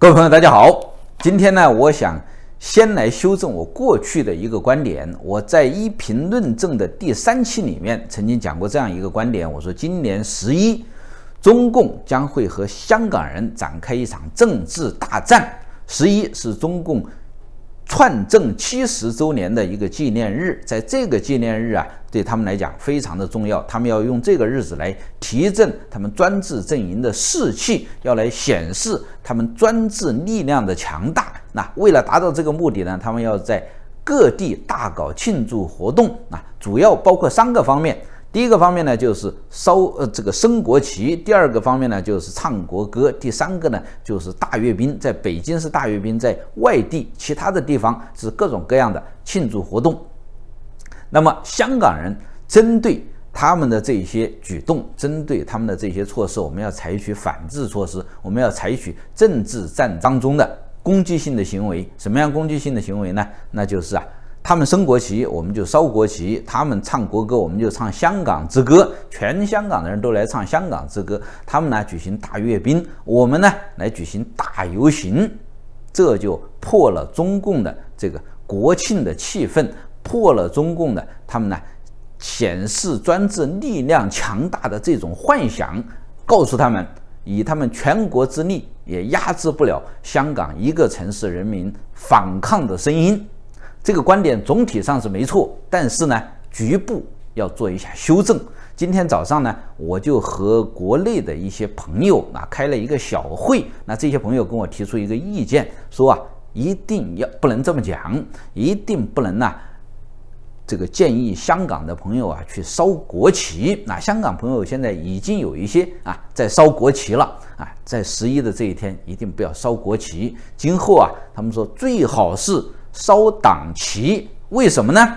各位朋友，大家好。今天呢，我想先来修正我过去的一个观点。我在一评论证的第三期里面曾经讲过这样一个观点，我说今年十一，中共将会和香港人展开一场政治大战。十一是中共。篡政七十周年的一个纪念日，在这个纪念日啊，对他们来讲非常的重要，他们要用这个日子来提振他们专制阵营的士气，要来显示他们专制力量的强大。那为了达到这个目的呢，他们要在各地大搞庆祝活动啊，主要包括三个方面。第一个方面呢，就是烧呃这个升国旗；第二个方面呢，就是唱国歌；第三个呢，就是大阅兵。在北京是大阅兵，在外地其他的地方是各种各样的庆祝活动。那么，香港人针对他们的这些举动，针对他们的这些措施，我们要采取反制措施，我们要采取政治战当中的攻击性的行为。什么样攻击性的行为呢？那就是啊。他们升国旗，我们就烧国旗；他们唱国歌，我们就唱《香港之歌》。全香港的人都来唱《香港之歌》。他们呢举行大阅兵，我们呢来举行大游行。这就破了中共的这个国庆的气氛，破了中共的他们呢显示专制力量强大的这种幻想，告诉他们，以他们全国之力也压制不了香港一个城市人民反抗的声音。这个观点总体上是没错，但是呢，局部要做一下修正。今天早上呢，我就和国内的一些朋友啊开了一个小会，那这些朋友跟我提出一个意见，说啊，一定要不能这么讲，一定不能呢，这个建议香港的朋友啊去烧国旗。那香港朋友现在已经有一些啊在烧国旗了啊，在十一的这一天一定不要烧国旗。今后啊，他们说最好是。烧党旗，为什么呢？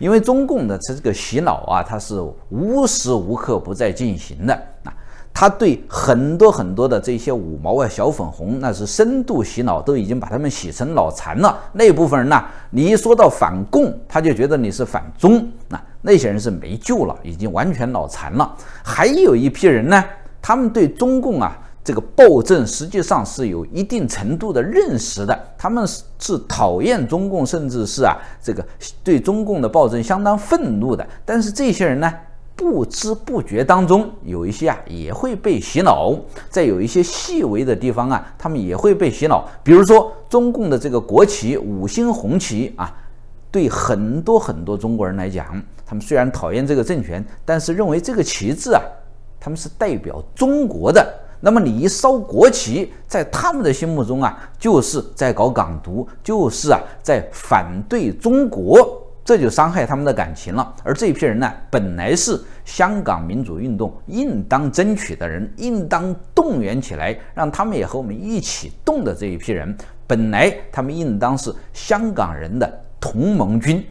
因为中共的这个洗脑啊，它是无时无刻不在进行的啊。他对很多很多的这些五毛啊、小粉红，那是深度洗脑，都已经把他们洗成脑残了。那部分人呢，你一说到反共，他就觉得你是反中啊。那些人是没救了，已经完全脑残了。还有一批人呢，他们对中共啊。这个暴政实际上是有一定程度的认识的，他们是是讨厌中共，甚至是啊，这个对中共的暴政相当愤怒的。但是这些人呢，不知不觉当中，有一些啊也会被洗脑，在有一些细微的地方啊，他们也会被洗脑。比如说中共的这个国旗五星红旗啊，对很多很多中国人来讲，他们虽然讨厌这个政权，但是认为这个旗帜啊，他们是代表中国的。那么你一烧国旗，在他们的心目中啊，就是在搞港独，就是啊，在反对中国，这就伤害他们的感情了。而这一批人呢，本来是香港民主运动应当争取的人，应当动员起来，让他们也和我们一起动的这一批人，本来他们应当是香港人的同盟军。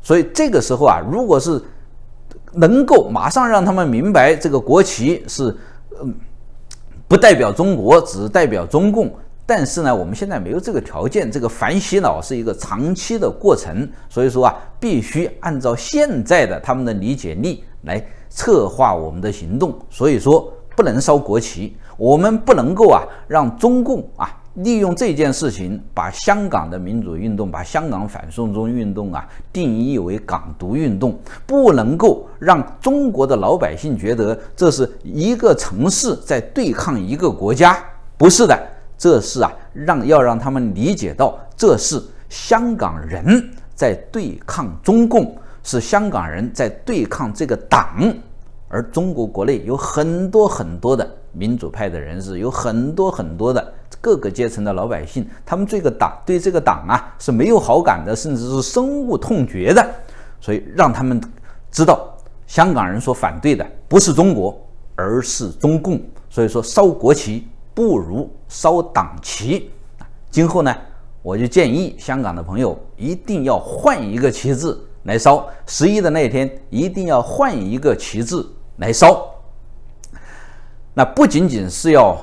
所以这个时候啊，如果是能够马上让他们明白这个国旗是嗯。不代表中国，只代表中共。但是呢，我们现在没有这个条件。这个反洗脑是一个长期的过程，所以说啊，必须按照现在的他们的理解力来策划我们的行动。所以说，不能烧国旗，我们不能够啊，让中共啊。利用这件事情，把香港的民主运动、把香港反送中运动啊，定义为港独运动，不能够让中国的老百姓觉得这是一个城市在对抗一个国家。不是的，这是啊，让要让他们理解到，这是香港人在对抗中共，是香港人在对抗这个党。而中国国内有很多很多的民主派的人士，有很多很多的。各个阶层的老百姓，他们这个党对这个党啊是没有好感的，甚至是深恶痛绝的。所以让他们知道，香港人所反对的不是中国，而是中共。所以说烧国旗不如烧党旗。今后呢，我就建议香港的朋友一定要换一个旗帜来烧，十一的那天一定要换一个旗帜来烧。那不仅仅是要。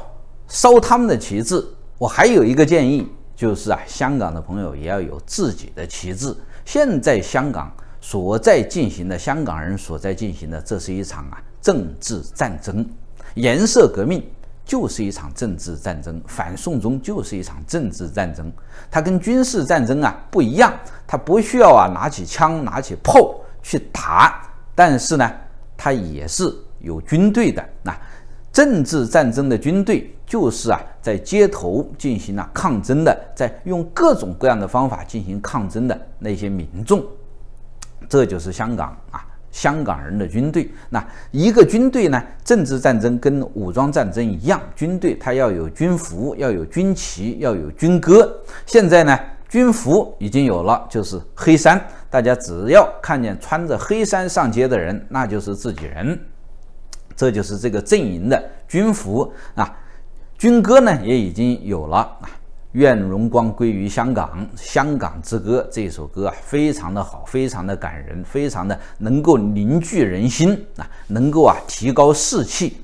收他们的旗帜。我还有一个建议，就是啊，香港的朋友也要有自己的旗帜。现在香港所在进行的，香港人所在进行的，这是一场啊政治战争。颜色革命就是一场政治战争，反送中就是一场政治战争。它跟军事战争啊不一样，它不需要啊拿起枪、拿起炮去打，但是呢，它也是有军队的。那政治战争的军队。就是啊，在街头进行了抗争的，在用各种各样的方法进行抗争的那些民众，这就是香港啊，香港人的军队。那一个军队呢，政治战争跟武装战争一样，军队它要有军服，要有军旗，要有军歌。现在呢，军服已经有了，就是黑衫。大家只要看见穿着黑衫上街的人，那就是自己人。这就是这个阵营的军服啊。军歌呢也已经有了啊，愿荣光归于香港，《香港之歌》这首歌啊非常的好，非常的感人，非常的能够凝聚人心啊，能够啊提高士气，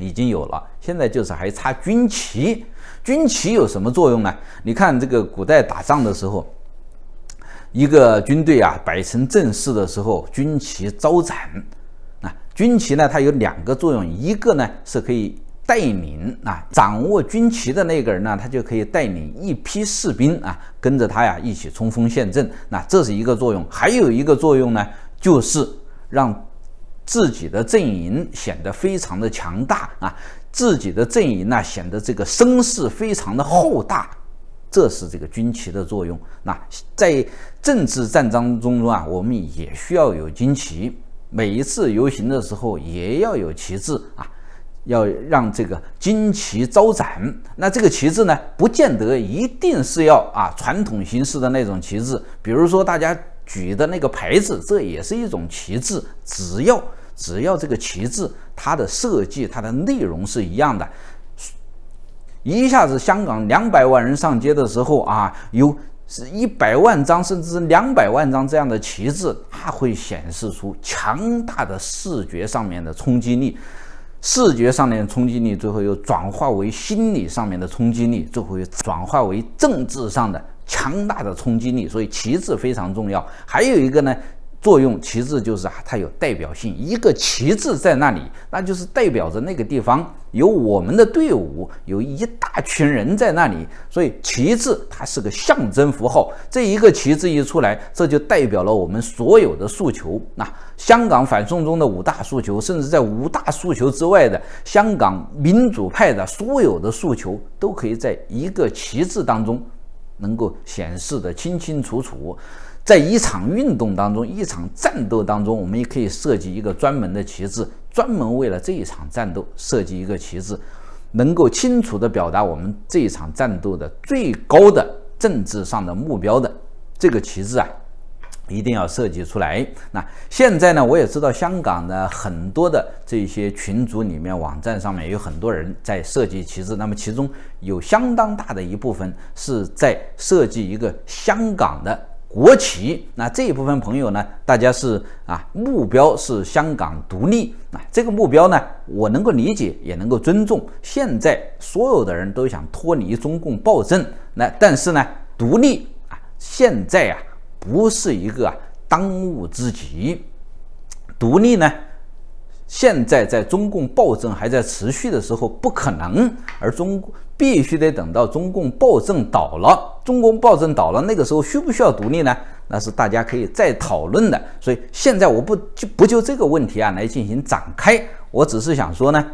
已经有了。现在就是还差军旗，军旗有什么作用呢？你看这个古代打仗的时候，一个军队啊摆成阵势的时候，军旗招展啊，军旗呢它有两个作用，一个呢是可以。带领啊，掌握军旗的那个人呢，他就可以带领一批士兵啊，跟着他呀一起冲锋陷阵。那这是一个作用，还有一个作用呢，就是让自己的阵营显得非常的强大啊，自己的阵营呢显得这个声势非常的浩大。这是这个军旗的作用。那在政治战争中啊，我们也需要有军旗，每一次游行的时候也要有旗帜啊。要让这个旌旗招展，那这个旗帜呢，不见得一定是要啊传统形式的那种旗帜，比如说大家举的那个牌子，这也是一种旗帜。只要只要这个旗帜它的设计、它的内容是一样的，一下子香港两百万人上街的时候啊，有是一百万张，甚至两百万张这样的旗帜，它会显示出强大的视觉上面的冲击力。视觉上面的冲击力，最后又转化为心理上面的冲击力，最后又转化为政治上的强大的冲击力。所以旗帜非常重要。还有一个呢。作用旗帜就是啊，它有代表性。一个旗帜在那里，那就是代表着那个地方有我们的队伍，有一大群人在那里。所以，旗帜它是个象征符号。这一个旗帜一出来，这就代表了我们所有的诉求。那香港反送中的五大诉求，甚至在五大诉求之外的香港民主派的所有的诉求，都可以在一个旗帜当中能够显示的清清楚楚。在一场运动当中，一场战斗当中，我们也可以设计一个专门的旗帜，专门为了这一场战斗设计一个旗帜，能够清楚的表达我们这一场战斗的最高的政治上的目标的这个旗帜啊，一定要设计出来。那现在呢，我也知道香港的很多的这些群组里面，网站上面有很多人在设计旗帜，那么其中有相当大的一部分是在设计一个香港的。国企，那这一部分朋友呢？大家是啊，目标是香港独立啊。这个目标呢，我能够理解，也能够尊重。现在所有的人都想脱离中共暴政，那但是呢，独立啊，现在啊，不是一个当务之急。独立呢？现在在中共暴政还在持续的时候，不可能。而中必须得等到中共暴政倒了，中共暴政倒了，那个时候需不需要独立呢？那是大家可以再讨论的。所以现在我不就不就这个问题啊来进行展开，我只是想说呢，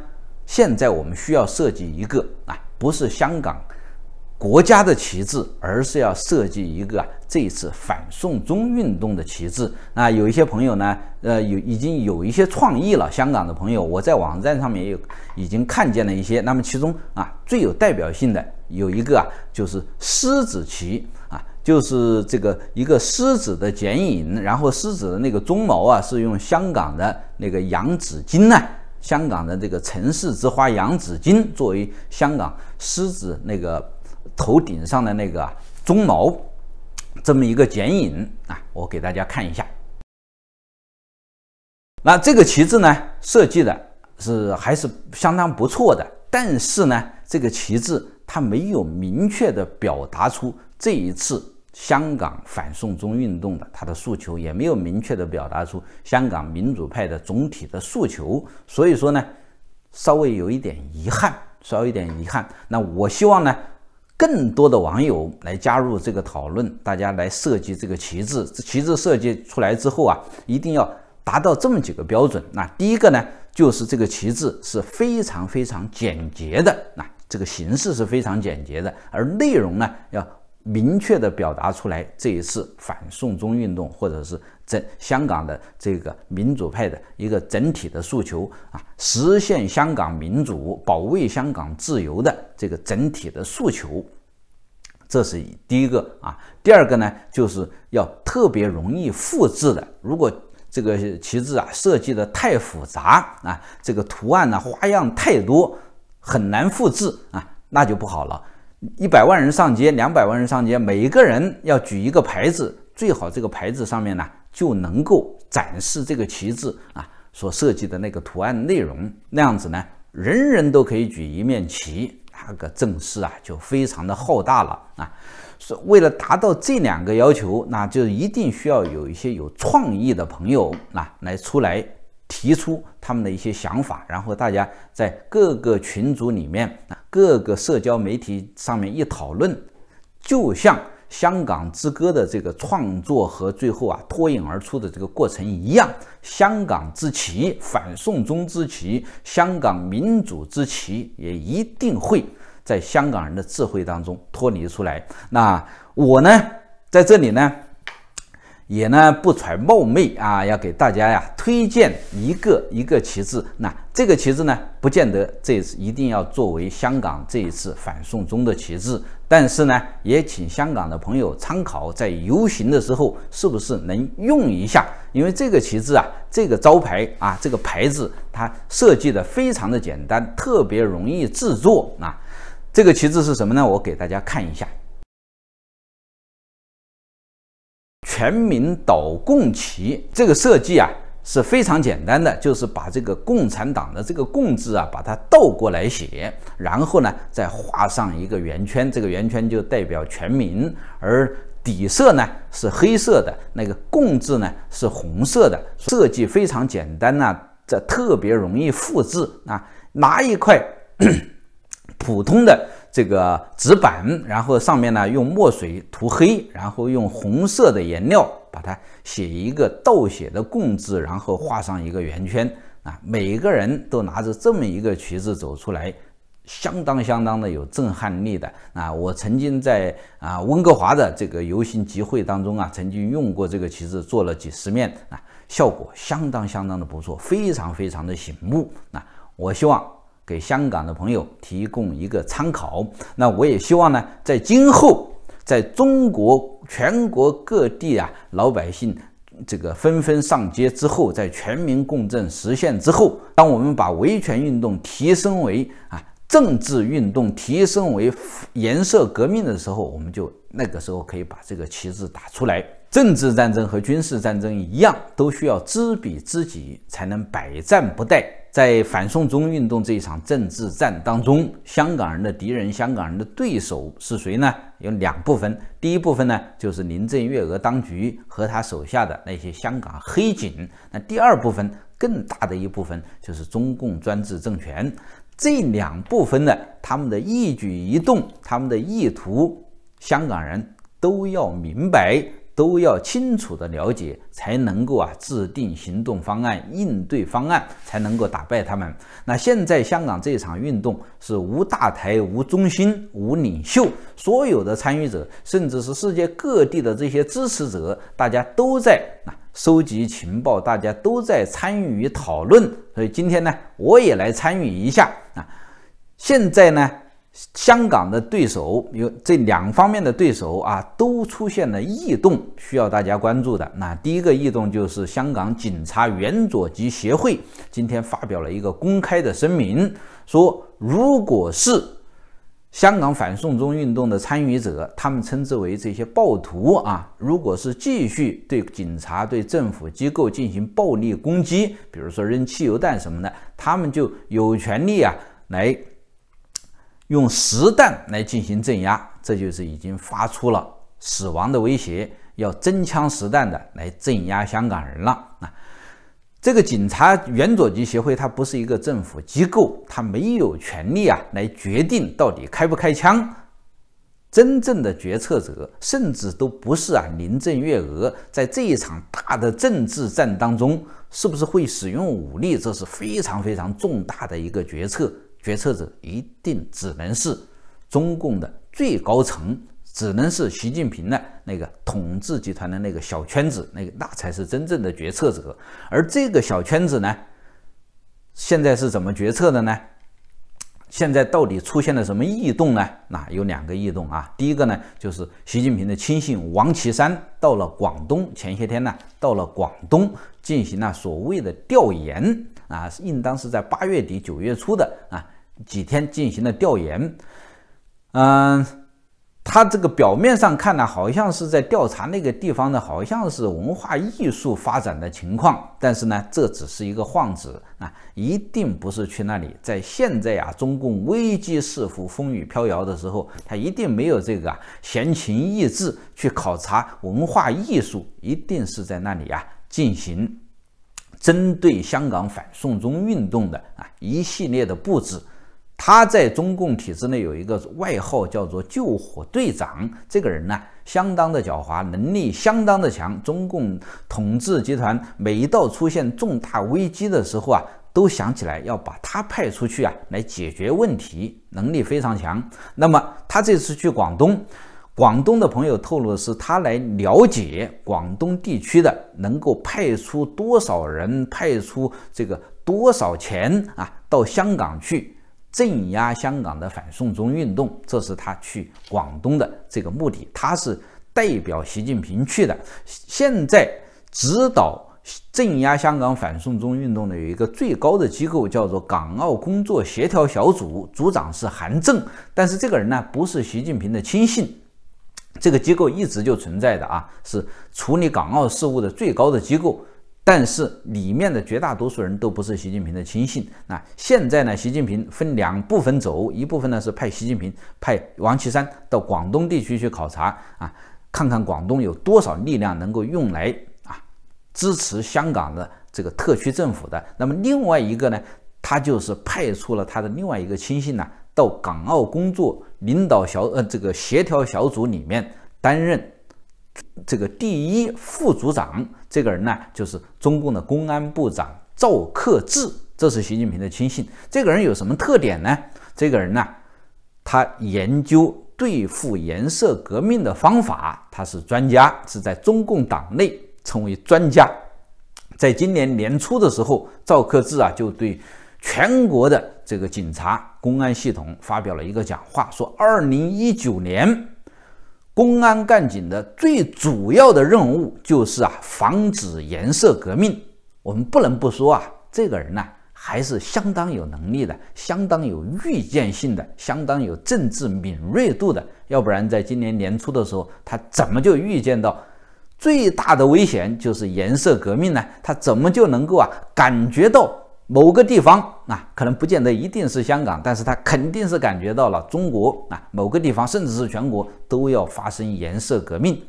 现在我们需要设计一个啊，不是香港。国家的旗帜，而是要设计一个这一次反送中运动的旗帜。那有一些朋友呢，呃，有已经有一些创意了。香港的朋友，我在网站上面也有已经看见了一些。那么其中啊，最有代表性的有一个啊，就是狮子旗啊，就是这个一个狮子的剪影，然后狮子的那个鬃毛啊，是用香港的那个洋紫荆啊，香港的这个城市之花洋紫荆作为香港狮子那个。头顶上的那个鬃毛，这么一个剪影啊，我给大家看一下。那这个旗帜呢，设计的是还是相当不错的，但是呢，这个旗帜它没有明确的表达出这一次香港反送中运动的它的诉求，也没有明确的表达出香港民主派的总体的诉求，所以说呢，稍微有一点遗憾，稍微有一点遗憾。那我希望呢。更多的网友来加入这个讨论，大家来设计这个旗帜。这旗帜设计出来之后啊，一定要达到这么几个标准。那第一个呢，就是这个旗帜是非常非常简洁的，那这个形式是非常简洁的，而内容呢要。明确的表达出来，这一次反送中运动或者是整香港的这个民主派的一个整体的诉求啊，实现香港民主、保卫香港自由的这个整体的诉求，这是第一个啊。第二个呢，就是要特别容易复制的。如果这个旗帜啊设计的太复杂啊，这个图案呢花样太多，很难复制啊，那就不好了。一百万人上街，两百万人上街，每一个人要举一个牌子，最好这个牌子上面呢就能够展示这个旗帜啊所设计的那个图案内容，那样子呢，人人都可以举一面旗，那个阵势啊就非常的浩大了啊。所为了达到这两个要求，那就一定需要有一些有创意的朋友啊来出来。提出他们的一些想法，然后大家在各个群组里面、各个社交媒体上面一讨论，就像《香港之歌》的这个创作和最后啊脱颖而出的这个过程一样，《香港之旗》、《反送中之旗》、《香港民主之旗》也一定会在香港人的智慧当中脱离出来。那我呢，在这里呢。也呢不揣冒昧啊，要给大家呀推荐一个一个旗帜。那这个旗帜呢，不见得这次一定要作为香港这一次反送中的旗帜，但是呢，也请香港的朋友参考，在游行的时候是不是能用一下？因为这个旗帜啊，这个招牌啊，这个牌子，它设计的非常的简单，特别容易制作啊。这个旗帜是什么呢？我给大家看一下。全民倒共旗这个设计啊是非常简单的，就是把这个共产党的这个“共”字啊把它倒过来写，然后呢再画上一个圆圈，这个圆圈就代表全民，而底色呢是黑色的，那个“共”字呢是红色的，设计非常简单呐，这特别容易复制啊，拿一块 普通的。这个纸板，然后上面呢用墨水涂黑，然后用红色的颜料把它写一个倒写的“共”字，然后画上一个圆圈啊！每个人都拿着这么一个旗帜走出来，相当相当的有震撼力的啊！我曾经在啊温哥华的这个游行集会当中啊，曾经用过这个旗帜做了几十面啊，效果相当相当的不错，非常非常的醒目啊！我希望。给香港的朋友提供一个参考，那我也希望呢，在今后在中国全国各地啊，老百姓这个纷纷上街之后，在全民共振实现之后，当我们把维权运动提升为啊政治运动，提升为颜色革命的时候，我们就那个时候可以把这个旗帜打出来。政治战争和军事战争一样，都需要知彼知己，才能百战不殆。在反送中运动这一场政治战当中，香港人的敌人、香港人的对手是谁呢？有两部分。第一部分呢，就是林郑月娥当局和他手下的那些香港黑警。那第二部分，更大的一部分就是中共专制政权。这两部分呢，他们的一举一动、他们的意图，香港人都要明白。都要清楚的了解，才能够啊制定行动方案、应对方案，才能够打败他们。那现在香港这场运动是无大台、无中心、无领袖，所有的参与者，甚至是世界各地的这些支持者，大家都在啊收集情报，大家都在参与讨论。所以今天呢，我也来参与一下啊。现在呢。香港的对手有这两方面的对手啊，都出现了异动，需要大家关注的。那第一个异动就是香港警察元佐级协会今天发表了一个公开的声明，说如果是香港反送中运动的参与者，他们称之为这些暴徒啊，如果是继续对警察、对政府机构进行暴力攻击，比如说扔汽油弹什么的，他们就有权利啊来。用实弹来进行镇压，这就是已经发出了死亡的威胁，要真枪实弹的来镇压香港人了啊！这个警察元佐级协会，它不是一个政府机构，它没有权利啊，来决定到底开不开枪。真正的决策者，甚至都不是啊，林郑月娥在这一场大的政治战当中，是不是会使用武力，这是非常非常重大的一个决策。决策者一定只能是中共的最高层，只能是习近平的那个统治集团的那个小圈子，那个那才是真正的决策者。而这个小圈子呢，现在是怎么决策的呢？现在到底出现了什么异动呢？那有两个异动啊。第一个呢，就是习近平的亲信王岐山到了广东，前些天呢，到了广东进行了所谓的调研啊，应当是在八月底九月初的啊。几天进行了调研，嗯，他这个表面上看呢，好像是在调查那个地方的，好像是文化艺术发展的情况，但是呢，这只是一个幌子啊，一定不是去那里。在现在啊，中共危机四伏、风雨飘摇的时候，他一定没有这个闲情逸致去考察文化艺术，一定是在那里啊，进行针对香港反送中运动的啊一系列的布置。他在中共体制内有一个外号叫做“救火队长”。这个人呢，相当的狡猾，能力相当的强。中共统治集团每一道出现重大危机的时候啊，都想起来要把他派出去啊，来解决问题，能力非常强。那么他这次去广东，广东的朋友透露的是，他来了解广东地区的能够派出多少人，派出这个多少钱啊，到香港去。镇压香港的反送中运动，这是他去广东的这个目的。他是代表习近平去的。现在指导镇压香港反送中运动的有一个最高的机构，叫做港澳工作协调小组，组长是韩正。但是这个人呢，不是习近平的亲信。这个机构一直就存在的啊，是处理港澳事务的最高的机构。但是里面的绝大多数人都不是习近平的亲信。那现在呢？习近平分两部分走，一部分呢是派习近平派王岐山到广东地区去考察啊，看看广东有多少力量能够用来啊支持香港的这个特区政府的。那么另外一个呢，他就是派出了他的另外一个亲信呢到港澳工作领导小组呃这个协调小组里面担任这个第一副组长。这个人呢，就是中共的公安部长赵克志，这是习近平的亲信。这个人有什么特点呢？这个人呢，他研究对付颜色革命的方法，他是专家，是在中共党内成为专家。在今年年初的时候，赵克志啊就对全国的这个警察公安系统发表了一个讲话，说二零一九年。公安干警的最主要的任务就是啊，防止颜色革命。我们不能不说啊，这个人呢，还是相当有能力的，相当有预见性的，相当有政治敏锐度的。要不然，在今年年初的时候，他怎么就预见到最大的危险就是颜色革命呢？他怎么就能够啊，感觉到？某个地方啊，可能不见得一定是香港，但是他肯定是感觉到了中国啊，某个地方甚至是全国都要发生颜色革命，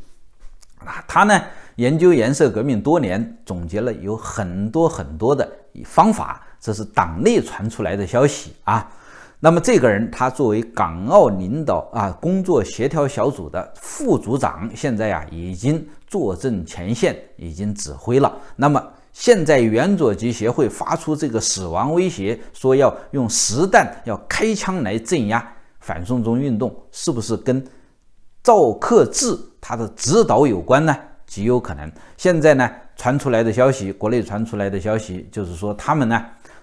啊，他呢研究颜色革命多年，总结了有很多很多的方法，这是党内传出来的消息啊。那么这个人他作为港澳领导啊工作协调小组的副组长，现在呀已经坐镇前线，已经指挥了。那么。现在，原左极协会发出这个死亡威胁，说要用实弹、要开枪来镇压反送中运动，是不是跟赵克志他的指导有关呢？极有可能。现在呢，传出来的消息，国内传出来的消息，就是说他们呢，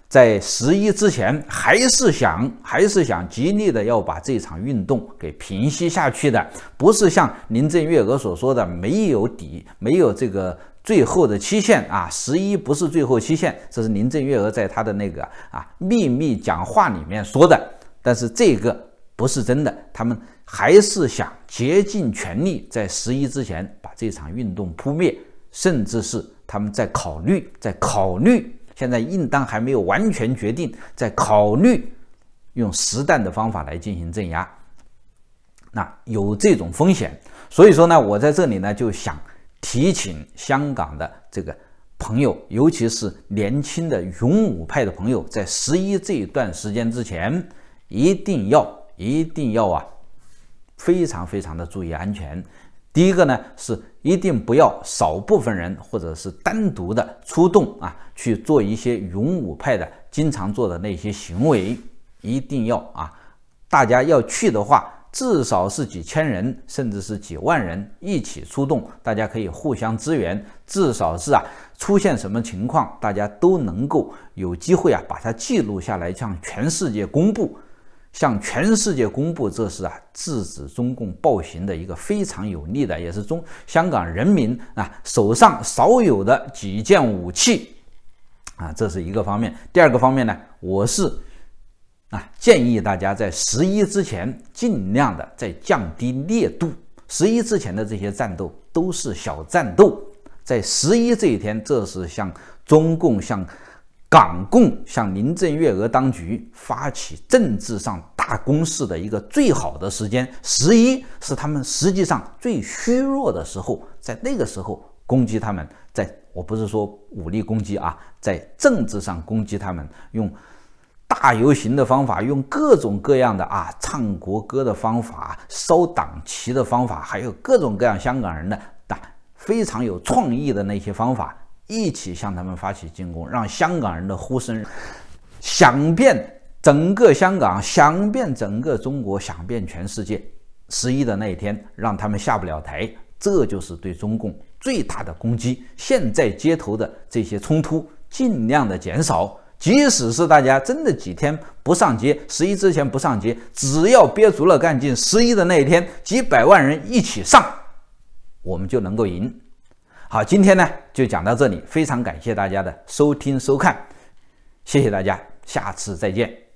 在十一之前还是想，还是想极力的要把这场运动给平息下去的，不是像林郑月娥所说的没有底、没有这个。最后的期限啊，十一不是最后期限，这是林郑月娥在他的那个啊秘密讲话里面说的，但是这个不是真的，他们还是想竭尽全力在十一之前把这场运动扑灭，甚至是他们在考虑，在考虑，现在应当还没有完全决定，在考虑用实弹的方法来进行镇压，那有这种风险，所以说呢，我在这里呢就想。提醒香港的这个朋友，尤其是年轻的勇武派的朋友，在十一这一段时间之前，一定要、一定要啊，非常非常的注意安全。第一个呢，是一定不要少部分人或者是单独的出动啊，去做一些勇武派的经常做的那些行为。一定要啊，大家要去的话。至少是几千人，甚至是几万人一起出动，大家可以互相支援。至少是啊，出现什么情况，大家都能够有机会啊，把它记录下来，向全世界公布，向全世界公布这是啊，制止中共暴行的一个非常有力的，也是中香港人民啊手上少有的几件武器啊，这是一个方面。第二个方面呢，我是。啊，建议大家在十一之前尽量的在降低烈度。十一之前的这些战斗都是小战斗，在十一这一天，这是向中共、向港共、向林郑月娥当局发起政治上大攻势的一个最好的时间。十一是他们实际上最虚弱的时候，在那个时候攻击他们，在我不是说武力攻击啊，在政治上攻击他们，用。大游行的方法，用各种各样的啊唱国歌的方法、收党旗的方法，还有各种各样香港人的啊非常有创意的那些方法，一起向他们发起进攻，让香港人的呼声响遍整个香港，响遍整个中国，响遍全世界。十一的那一天，让他们下不了台，这就是对中共最大的攻击。现在街头的这些冲突，尽量的减少。即使是大家真的几天不上街，十一之前不上街，只要憋足了干劲，十一的那一天几百万人一起上，我们就能够赢。好，今天呢就讲到这里，非常感谢大家的收听收看，谢谢大家，下次再见。